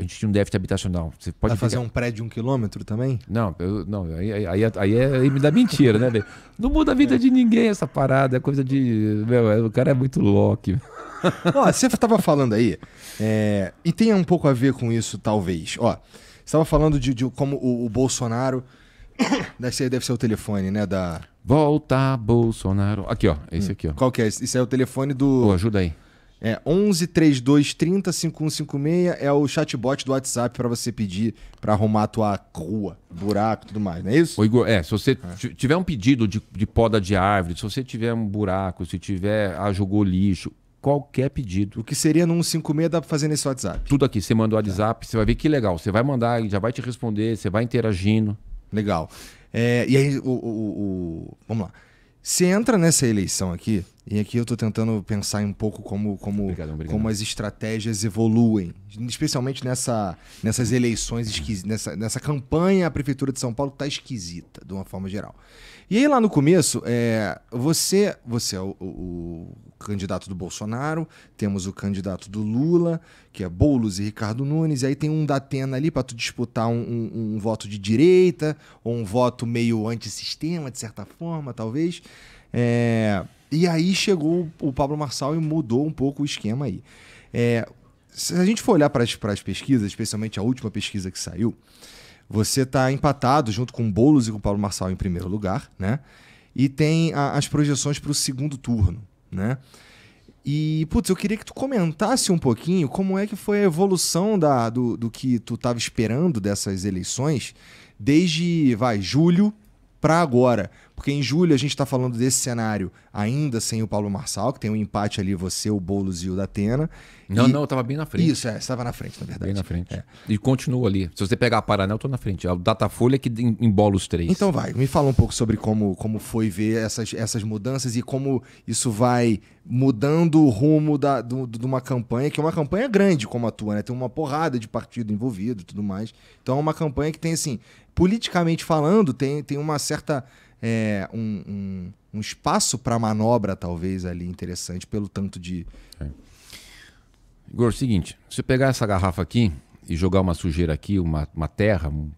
a gente não um déficit habitacional. Você pode Vai fazer ficar... um prédio de um quilômetro também? Não, eu, não aí, aí, aí, aí, é, aí me dá mentira, né? Não muda a vida é. de ninguém essa parada, é coisa de. Meu, é, o cara é muito louco Ó, você estava falando aí, é, e tem um pouco a ver com isso, talvez. Ó, você estava falando de, de, como o, o Bolsonaro. deve ser, deve ser o telefone, né? Da. Volta, Bolsonaro. Aqui, ó. Esse hum. aqui, ó. Qual que é? Isso é o telefone do. Pô, ajuda aí. É 11 32 30 5156 é o chatbot do WhatsApp para você pedir para arrumar a tua rua, buraco tudo mais, não é isso? Ô Igor, é, se você é. tiver um pedido de, de poda de árvore, se você tiver um buraco, se tiver, ah, jogou lixo, qualquer pedido. O que seria no 156 dá para fazer nesse WhatsApp? Tudo aqui, você manda o WhatsApp, você vai ver que legal, você vai mandar, ele já vai te responder, você vai interagindo. Legal. É, e aí, o, o, o, vamos lá. Você entra nessa eleição aqui, e aqui eu estou tentando pensar um pouco como, como, obrigado, obrigado. como as estratégias evoluem, especialmente nessa, nessas eleições uhum. esquisitas, nessa, nessa campanha a Prefeitura de São Paulo está esquisita, de uma forma geral. E aí lá no começo, é, você, você é o, o, o candidato do Bolsonaro, temos o candidato do Lula, que é Boulos e Ricardo Nunes, e aí tem um da Atena ali para tu disputar um, um, um voto de direita, ou um voto meio antissistema, de certa forma, talvez. É... E aí chegou o Pablo Marçal e mudou um pouco o esquema aí. É, se a gente for olhar para as pesquisas, especialmente a última pesquisa que saiu, você está empatado junto com Boulos e com Paulo Marçal em primeiro lugar, né? E tem a, as projeções para o segundo turno, né? E, putz, eu queria que tu comentasse um pouquinho como é que foi a evolução da, do, do que tu estava esperando dessas eleições desde, vai, julho para agora. Porque em julho a gente está falando desse cenário ainda sem o Paulo Marçal, que tem um empate ali, você, o Boulos e o da Atena. Não, e... não, eu estava bem na frente. Isso, é, estava na frente, na verdade. Bem na frente. É. é. E continua ali. Se você pegar a Paraná, eu estou na frente. É o Datafolha que embola os três. Então vai, me fala um pouco sobre como, como foi ver essas, essas mudanças e como isso vai mudando o rumo da, do, de uma campanha, que é uma campanha grande como a tua, né? Tem uma porrada de partido envolvido e tudo mais. Então é uma campanha que tem, assim, politicamente falando, tem, tem uma certa é, um, um, um, espaço para manobra, talvez, ali interessante, pelo tanto de. É. Igor, é o seguinte: se pegar essa garrafa aqui e jogar uma sujeira aqui, uma, uma terra, uma,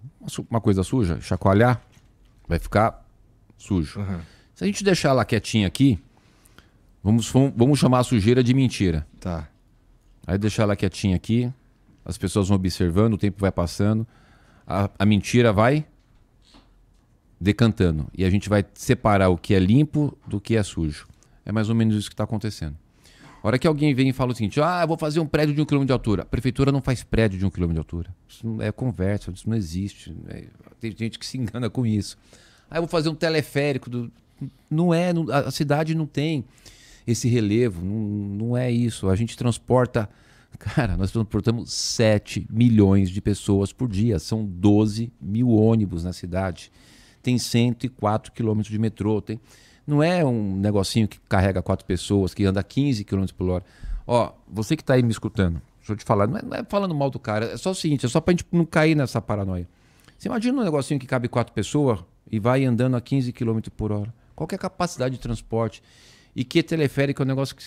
uma coisa suja, chacoalhar, vai ficar sujo. Uhum. Se a gente deixar ela quietinha aqui, vamos, vamos chamar a sujeira de mentira. Tá. Aí deixar ela quietinha aqui, as pessoas vão observando, o tempo vai passando, a, a mentira vai decantando. E a gente vai separar o que é limpo do que é sujo. É mais ou menos isso que está acontecendo. A hora que alguém vem e fala o seguinte, ah, vou fazer um prédio de um quilômetro de altura. A prefeitura não faz prédio de um quilômetro de altura. Isso não é conversa, isso não existe. Né? tem gente que se engana com isso. Ah, eu vou fazer um teleférico. Do... Não é, não, a cidade não tem esse relevo, não, não é isso. A gente transporta, cara, nós transportamos 7 milhões de pessoas por dia. São 12 mil ônibus na cidade tem 104 quilômetros de metrô. Tem... Não é um negocinho que carrega quatro pessoas, que anda 15 quilômetros por hora. Ó, você que está aí me escutando, deixa eu te falar, não é, não é, falando mal do cara, é só o seguinte, é só para a gente não cair nessa paranoia. Você imagina um negocinho que cabe quatro pessoas e vai andando a 15 km por hora. Qual é a capacidade de transporte? E que teleférico é um negócio que.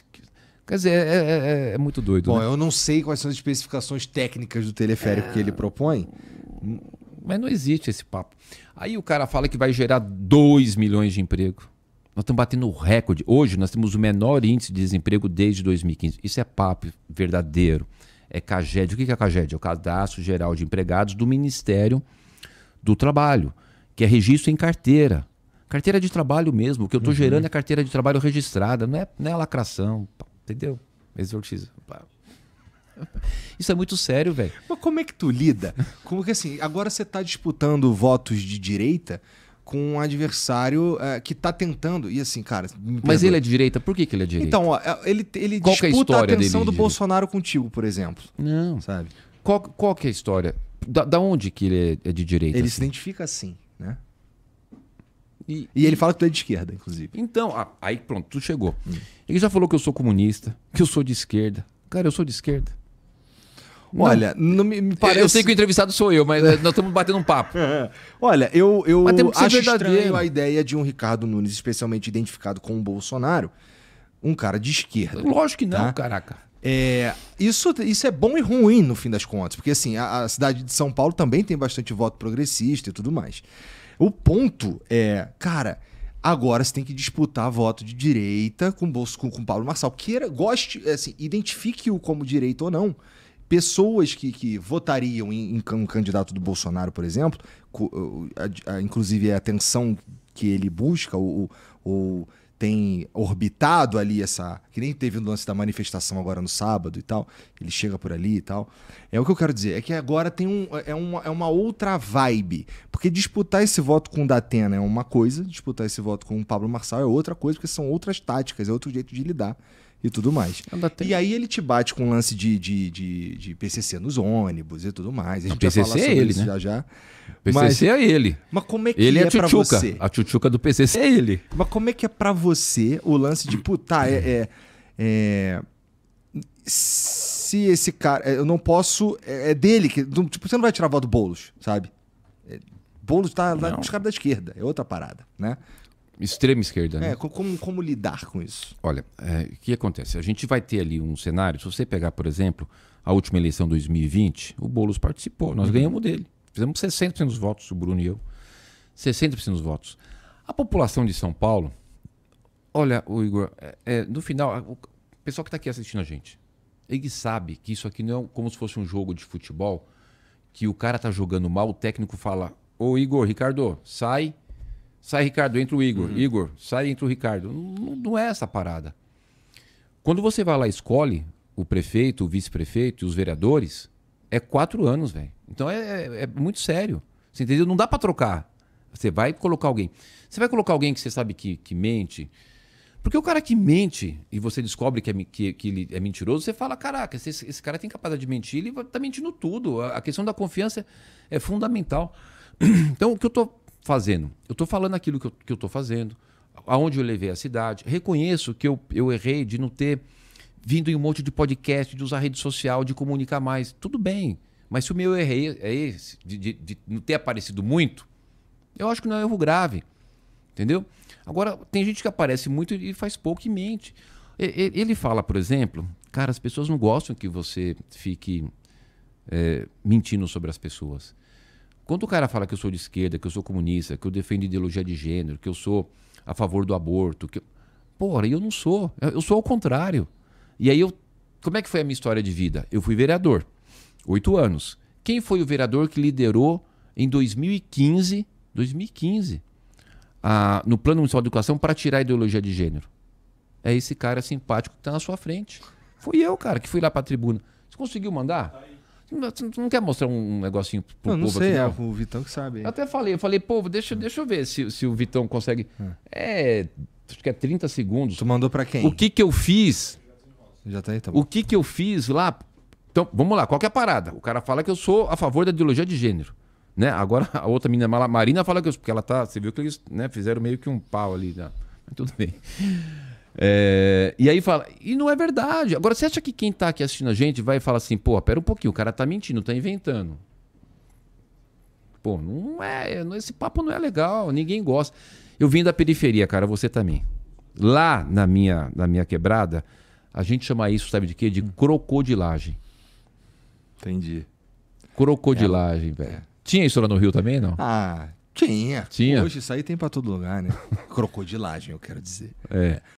Quer dizer, é, é, é, é muito doido. Bom, né? eu não sei quais são as especificações técnicas do teleférico que ele propõe. Mas não existe esse papo. Aí o cara fala que vai gerar 2 milhões de emprego. Nós estamos batendo o recorde. Hoje nós temos o menor índice de desemprego desde 2015. Isso é papo verdadeiro. É CAGED. O que é CAGED? É o Cadastro Geral de Empregados do Ministério do Trabalho, que é registro em carteira. Carteira de trabalho mesmo. O que eu estou uhum. gerando é carteira de trabalho registrada, não é, não é lacração. Entendeu? Exortiza. Isso é muito sério, velho. Mas como é que tu lida? Como que assim, agora você está disputando votos de direita com um adversário é, que está tentando. E assim, cara. Mas ele é de direita? Por que, que ele é de direita? Então, ó, é, ele, ele qual disputa é a, a, atenção do Bolsonaro contigo, por exemplo. Não. Sabe? Qual, qual que é a história? Da, da onde que ele é de direita? Ele assim? se identifica assim, né? E, e, ele fala que tu é de esquerda, inclusive. Então, ah, aí pronto, tu chegou. Hum. Ele já falou que eu sou comunista, que eu sou de esquerda. Cara, eu sou de esquerda. Olha, não, não me, me parece... Eu sei que o entrevistado sou eu, mas é, nós estamos batendo um papo. Olha, eu, eu acho estranho a ideia de um Ricardo Nunes, especialmente identificado com o Bolsonaro, um cara de esquerda. Lógico que não, tá? caraca. É, isso, isso é bom e ruim, no fim das contas, porque assim, a, a cidade de São Paulo também tem bastante voto progressista e tudo mais. O ponto é, cara, agora você tem que disputar voto de direita com, o com, com Paulo Marçal. Queira, goste, assim, identifique-o como direito ou não pessoas que, que votariam em, em um candidato do Bolsonaro, por exemplo, a, a, inclusive é a atenção que ele busca, ou, ou tem orbitado ali essa. Que nem teve o lance da manifestação agora no sábado e tal. Ele chega por ali e tal. É o que eu quero dizer. É que agora tem um, é, é uma, é uma outra vibe. Porque disputar esse voto com o Datena é uma coisa, disputar esse voto com o Pablo Marçal é outra coisa, porque são outras táticas, é outro jeito de lidar e tudo mais. E aí ele te bate com o lance de, de, de, de, PCC nos ônibus e tudo mais. A gente PCC é ele, né? já já. PCC mas, é ele. Mas como é que ele é, é para você? A tchutchuca do PCC é ele. Mas como é que é para você o lance de, puta, é, é, é se esse cara. É, eu não posso. É, é dele. Que, tipo, você não vai tirar a voto do Boulos, sabe? É, Boulos tá lá dos caras da esquerda. É outra parada, né? extrema esquerda. É, né? É, como, como lidar com isso? Olha, é, o que acontece? A gente vai ter ali um cenário, se você pegar, por exemplo, a última eleição de 2020, o Boulos participou, nós uhum. ganhamos dele. Fizemos 60% dos votos, o Bruno e eu. 60% dos votos. A população de São Paulo, olha, o Igor, é, é, no final, o pessoal que está aqui assistindo a gente, ele sabe que isso aqui não é como se fosse um jogo de futebol, que o cara está jogando mal, o técnico fala, ô Igor, Ricardo, sai Sai Ricardo, entra o Igor. Uhum. Igor, sai, entra o Ricardo. Não, não é essa parada. Quando você vai lá e escolhe o prefeito, o vice-prefeito e os vereadores, é quatro anos, velho. Então é, é, é, muito sério. Você entendeu? Não dá para trocar. Você vai colocar alguém. Você vai colocar alguém que você sabe que, que mente. Porque o cara que mente e você descobre que, é, que, que ele é mentiroso, você fala: caraca, esse, esse cara tem capacidade de mentir, ele tá mentindo tudo. A, a questão da confiança é fundamental. Então, o que eu tô fazendo? Eu estou falando aquilo que eu, estou tô fazendo, aonde eu levei a cidade. Reconheço que eu, eu errei de não ter vindo em um monte de podcast, de usar rede social, de comunicar mais. Tudo bem. Mas se o meu errei é esse, de, de, de não ter aparecido muito, eu acho que não é um erro grave. Entendeu? Agora, tem gente que aparece muito e faz pouco e mente. Ele fala, por exemplo, cara, as pessoas não gostam que você fique é, mentindo sobre as pessoas. Quando o cara fala que eu sou de esquerda, que eu sou comunista, que eu defendo ideologia de gênero, que eu sou a favor do aborto, que eu... Porra, eu não sou. Eu sou ao contrário. E aí eu. Como é que foi a minha história de vida? Eu fui vereador, oito anos. Quem foi o vereador que liderou em 2015, 2015, a, no Plano Municipal de Educação para tirar a ideologia de gênero? É esse cara simpático que está na sua frente. Fui eu, cara, que fui lá para a tribuna. Você conseguiu mandar? Tá aí. Você não quer mostrar um negocinho pro não, povo sei, aqui, é, não? É, o Vitão que sabe. Eu até falei, eu falei, povo, deixa, deixa eu ver se, se o Vitão consegue. É, é acho que é 30 segundos. Tu mandou para quem? O que que eu fiz? Já tá aí, tá bom. O que que eu fiz lá? Então, vamos lá, qual que é a parada? O cara fala que eu sou a favor da ideologia de gênero. Né? Agora a outra menina, a Marina, fala que eu. Porque ela tá. Você viu que eles né, fizeram meio que um pau ali. Né? Mas tudo bem. É, e aí fala, e não é verdade. Agora, você acha que quem está aqui assistindo a gente vai falar assim, pô, pera um pouquinho, o cara está mentindo, está inventando. Pô, não é, esse papo não é legal, ninguém gosta. Eu vim da periferia, cara, você também. Lá na minha, na minha quebrada, a gente chama isso, sabe de quê? De hum. crocodilagem. Entendi. Crocodilagem, é. velho. É. Tinha isso lá no Rio também, não? Ah, tinha. Tinha. Hoje isso aí tem pra todo lugar, né? Crocodilagem, eu quero dizer. É.